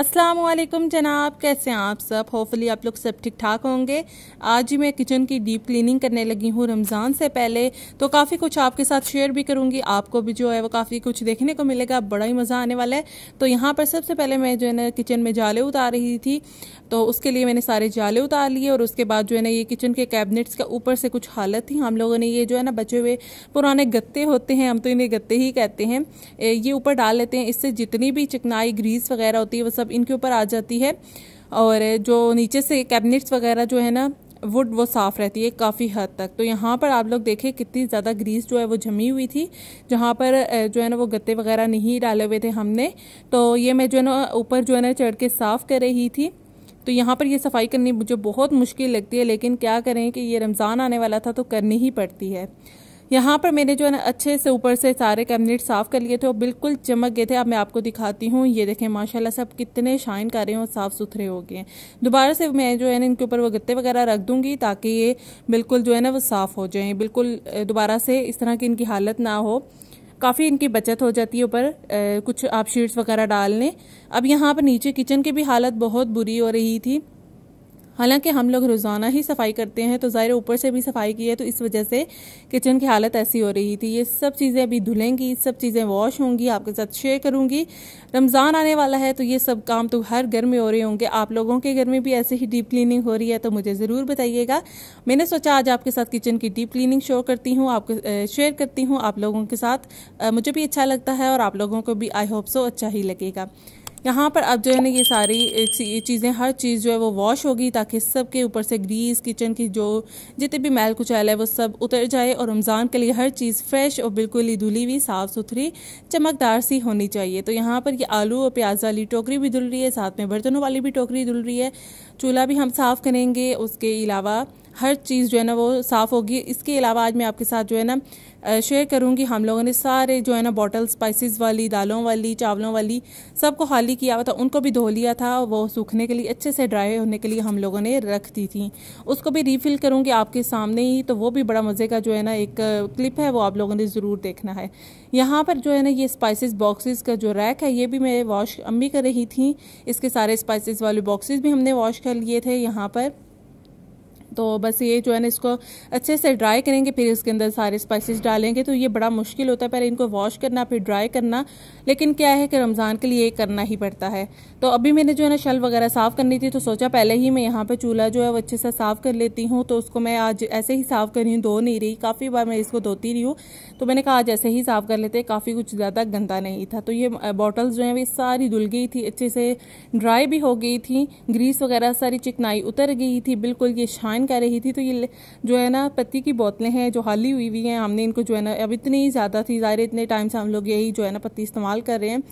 असलम जनाब कैसे हैं आप सब होपफुली आप लोग सब ठीक ठाक होंगे आज ही मैं किचन की डीप क्लीनिंग करने लगी हूँ रमज़ान से पहले तो काफ़ी कुछ आपके साथ शेयर भी करूँगी आपको भी जो है वो काफ़ी कुछ देखने को मिलेगा बड़ा ही मज़ा आने वाला है तो यहाँ पर सबसे पहले मैं जो है ना किचन में जाले उतार रही थी तो उसके लिए मैंने सारे जाले उतार लिए और उसके बाद जो है ना ये किचन के कैबिनेट्स का ऊपर से कुछ हालत थी हम लोगों ने ये जो है ना बचे हुए पुराने गत्ते होते हैं हम तो इन्हें गत्ते ही कहते हैं ये ऊपर डाल लेते हैं इससे जितनी भी चिकनाई ग्रीस वगैरह होती है वो सब इनके ऊपर आ जाती है और जो नीचे से कैबिनेट्स वगैरह जो है ना वुड वो साफ़ रहती है काफ़ी हद तक तो यहाँ पर आप लोग देखें कितनी ज़्यादा ग्रीस जो है वो जमी हुई थी जहाँ पर जो है ना वो गत्ते वगैरह नहीं डाले हुए थे हमने तो ये मैं जो है ना ऊपर जो है ना चढ़ के साफ़ कर रही थी तो यहाँ पर ये सफाई करनी मुझे बहुत मुश्किल लगती है लेकिन क्या करें कि ये रमज़ान आने वाला था तो करनी ही पड़ती है यहाँ पर मैंने जो है ना अच्छे से ऊपर से सारे कैबिनेट साफ़ कर लिए थे और बिल्कुल चमक गए थे अब मैं आपको दिखाती हूँ ये देखें माशाल्लाह सब कितने शाइन कर रहे हैं और साफ़ सुथरे हो गए हैं दोबारा से मैं जो है ना इनके ऊपर वो गत्ते वगैरह रख दूंगी ताकि ये बिल्कुल जो है ना वो साफ़ हो जाए बिल्कुल दोबारा से इस तरह की इनकी हालत ना हो काफ़ी इनकी बचत हो जाती है ऊपर कुछ आप शीट्स वगैरह डाल लें अब यहाँ पर नीचे किचन की भी हालत बहुत बुरी हो रही थी हालांकि हम लोग रोज़ाना ही सफाई करते हैं तो ज़ाहिर ऊपर से भी सफाई की है तो इस वजह से किचन की हालत ऐसी हो रही थी ये सब चीज़ें अभी धुलेंगी सब चीज़ें वॉश होंगी आपके साथ शेयर करूँगी रमज़ान आने वाला है तो ये सब काम तो हर घर में हो रहे होंगे आप लोगों के घर में भी ऐसे ही डीप क्लीनिंग हो रही है तो मुझे ज़रूर बताइएगा मैंने सोचा आज आपके साथ किचन की डीप क्लीनिंग शो करती हूँ आपको शेयर करती हूँ आप लोगों के साथ मुझे भी अच्छा लगता है और आप लोगों को भी आई होप सो अच्छा ही लगेगा यहाँ पर अब जो है ना ये सारी चीज़ें हर चीज़ जो है वो वॉश होगी ताकि सब के ऊपर से ग्रीस किचन की जो जितने भी मैल कुचैल है वो सब उतर जाए और रमज़ान के लिए हर चीज़ फ्रेश और बिल्कुल ही धुली हुई साफ़ सुथरी चमकदार सी होनी चाहिए तो यहाँ पर ये आलू और प्याज वाली टोकरी भी धुल रही है साथ में बर्तनों वाली भी टोकरी धुल रही है चूल्हा भी हम साफ़ करेंगे उसके अलावा हर चीज़ जो है ना वो साफ़ होगी इसके अलावा आज मैं आपके साथ जो है ना शेयर करूँगी हम लोगों ने सारे जो है ना बॉटल स्पाइसेस वाली दालों वाली चावलों वाली सबको खाली किया हुआ था उनको भी धो लिया था वो सूखने के लिए अच्छे से ड्राई होने के लिए हम लोगों ने रख दी थी उसको भी रीफिल करूँगी आपके सामने ही तो वो भी बड़ा मज़े का जो है ना एक क्लिप है वो आप लोगों ने ज़रूर देखना है यहाँ पर जो है ना ये स्पाइसिस बॉक्सिस का जो रैक है ये भी मैं वॉश अम्मी कर रही थी इसके सारे स्पाइसिस वाले बॉक्सिस भी हमने वॉश कर लिए थे यहाँ पर तो बस ये जो है ना इसको अच्छे से ड्राई करेंगे फिर इसके अंदर सारे स्पाइसेस डालेंगे तो ये बड़ा मुश्किल होता है पहले इनको वॉश करना फिर ड्राई करना लेकिन क्या है कि रमज़ान के लिए करना ही पड़ता है तो अभी मैंने जो है ना शल वगैरह साफ़ करनी थी तो सोचा पहले ही मैं यहाँ पर चूल्हा जो है वो अच्छे से साफ़ कर लेती हूँ तो उसको मैं आज ऐसे ही साफ़ कर रही हूँ धो नहीं रही काफ़ी बार मैं इसको धोती रही हूँ तो मैंने कहा आज ऐसे ही साफ़ कर लेते काफ़ी कुछ ज़्यादा गंदा नहीं था तो ये बॉटल्स जो हैं वे सारी धुल गई थी अच्छे से ड्राई भी हो गई थी ग्रीस वगैरह सारी चिकनाई उतर गई थी बिल्कुल ये शाइन डिज़ाइन कर रही थी तो ये जो है ना पत्ती की बोतलें हैं जो हाली हुई हुई हैं हमने इनको जो है ना अब इतनी ज़्यादा थी ज़ाहिर इतने टाइम से हम लोग यही जो है ना पत्ती इस्तेमाल कर रहे हैं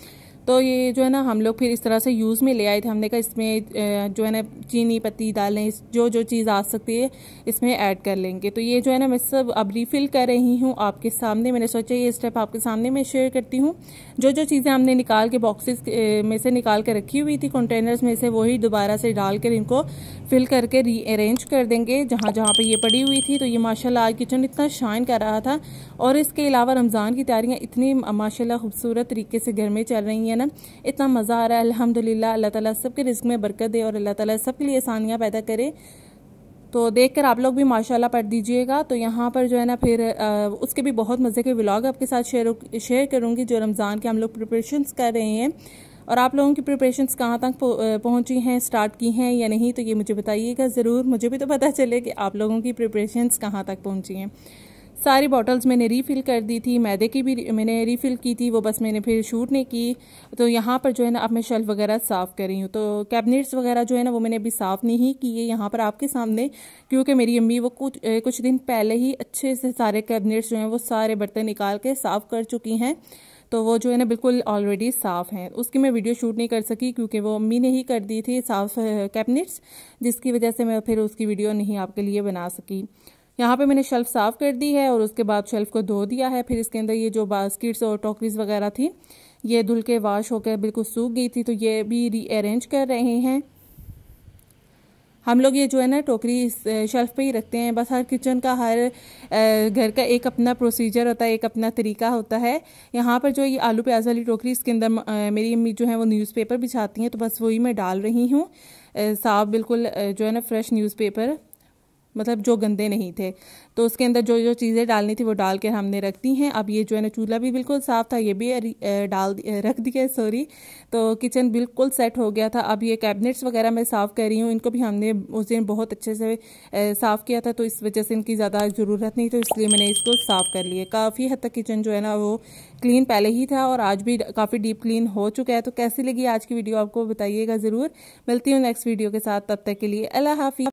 तो ये जो है ना हम लोग फिर इस तरह से यूज़ में ले आए थे हमने कहा इसमें जो है ना चीनी पत्ती डालें जो जो चीज़ आ सकती है इसमें ऐड कर लेंगे तो ये जो है ना मैं सब अब रिफ़िल कर रही हूँ आपके सामने मैंने सोचा ये स्टेप आपके सामने मैं शेयर करती हूँ जो जो चीज़ें हमने निकाल के बॉक्सेस में से निकाल के रखी हुई थी कंटेनर्स में से वही दोबारा से डाल कर इनको फिल करके रीअरेंज कर देंगे जहाँ जहाँ पर ये पड़ी हुई थी तो ये माशाला आज किचन इतना शाइन कर रहा था और इसके अलावा रमज़ान की तैयारियाँ इतनी माशाला खूबसूरत तरीके से घर में चल रही हैं ना इतना मज़ा आ रहा है अल्हम्दुलिल्लाह अल्लाह ताला सबके रिस्क में बरकत दे और अल्लाह ताला सबके लिए आसानियाँ पैदा करे तो देख कर आप लोग भी माशाल्लाह पढ़ दीजिएगा तो यहाँ पर जो है ना फिर आ, उसके भी बहुत मज़े के व्लॉग आपके साथ शेयर शेयर करूँगी जो रमज़ान के हम लोग प्रिपरेशन कर रहे हैं और आप लोगों की प्रिपरेशन कहाँ तक पहुँची हैं स्टार्ट की हैं या नहीं तो ये मुझे बताइएगा ज़रूर मुझे भी तो पता चले कि आप लोगों की प्रिपरेशन कहाँ तक पहुँची हैं सारी बॉटल्स मैंने रीफ़िल कर दी थी मैदे की भी मैंने रीफ़िल की थी वो बस मैंने फिर शूट नहीं की तो यहाँ पर जो है ना अब मैं शेल्फ वगैरह साफ़ कर रही हूँ तो कैबिनेट्स वगैरह जो है ना वो मैंने अभी साफ़ नहीं किए यहाँ पर आपके सामने क्योंकि मेरी अम्मी वो कुछ कुछ दिन पहले ही अच्छे से सारे कैबिनेट्स जो हैं वो सारे बर्तन निकाल के साफ़ कर चुकी हैं तो वो जो है ना बिल्कुल ऑलरेडी साफ़ हैं उसकी मैं वीडियो शूट नहीं कर सकी क्योंकि वो अम्मी ने ही कर दी थी साफ़ कैबिनेट्स जिसकी वजह से मैं फिर उसकी वीडियो नहीं आपके लिए बना सकी यहाँ पे मैंने शेल्फ साफ़ कर दी है और उसके बाद शेल्फ को धो दिया है फिर इसके अंदर ये जो बास्किट्स और टोकरीज वगैरह थी ये धुल के वाश होकर बिल्कुल सूख गई थी तो ये भी रीअरेंज कर रहे हैं हम लोग ये जो है ना टोकरी इस शेल्फ पे ही रखते हैं बस हर किचन का हर घर का एक अपना प्रोसीजर होता है एक अपना तरीका होता है यहाँ पर जो ये आलू प्याज वाली टोकरी इसके अंदर मेरी अम्मी जो है वो न्यूज़पेपर बिछाती हैं तो बस वही मैं डाल रही हूँ साफ बिल्कुल जो है ना फ्रेश न्यूज़पेपर मतलब जो गंदे नहीं थे तो उसके अंदर जो जो चीज़ें डालनी थी वो डाल के हमने रख दी हैं अब ये जो है ना चूल्हा भी बिल्कुल साफ़ था ये भी डाल रख दिया सॉरी तो किचन बिल्कुल सेट हो गया था अब ये कैबिनेट्स वगैरह मैं साफ़ कर रही हूँ इनको भी हमने उस दिन बहुत अच्छे से साफ़ किया था तो इस वजह से इनकी ज़्यादा ज़रूरत नहीं तो इसलिए मैंने इसको साफ़ कर लिया काफ़ी हद तक किचन जो है ना वो क्लीन पहले ही था और आज भी काफ़ी डीप क्लीन हो चुका है तो कैसी लगी आज की वीडियो आपको बताइएगा ज़रूर मिलती हूँ नेक्स्ट वीडियो के साथ तब तक के लिए अल्लाह हाफि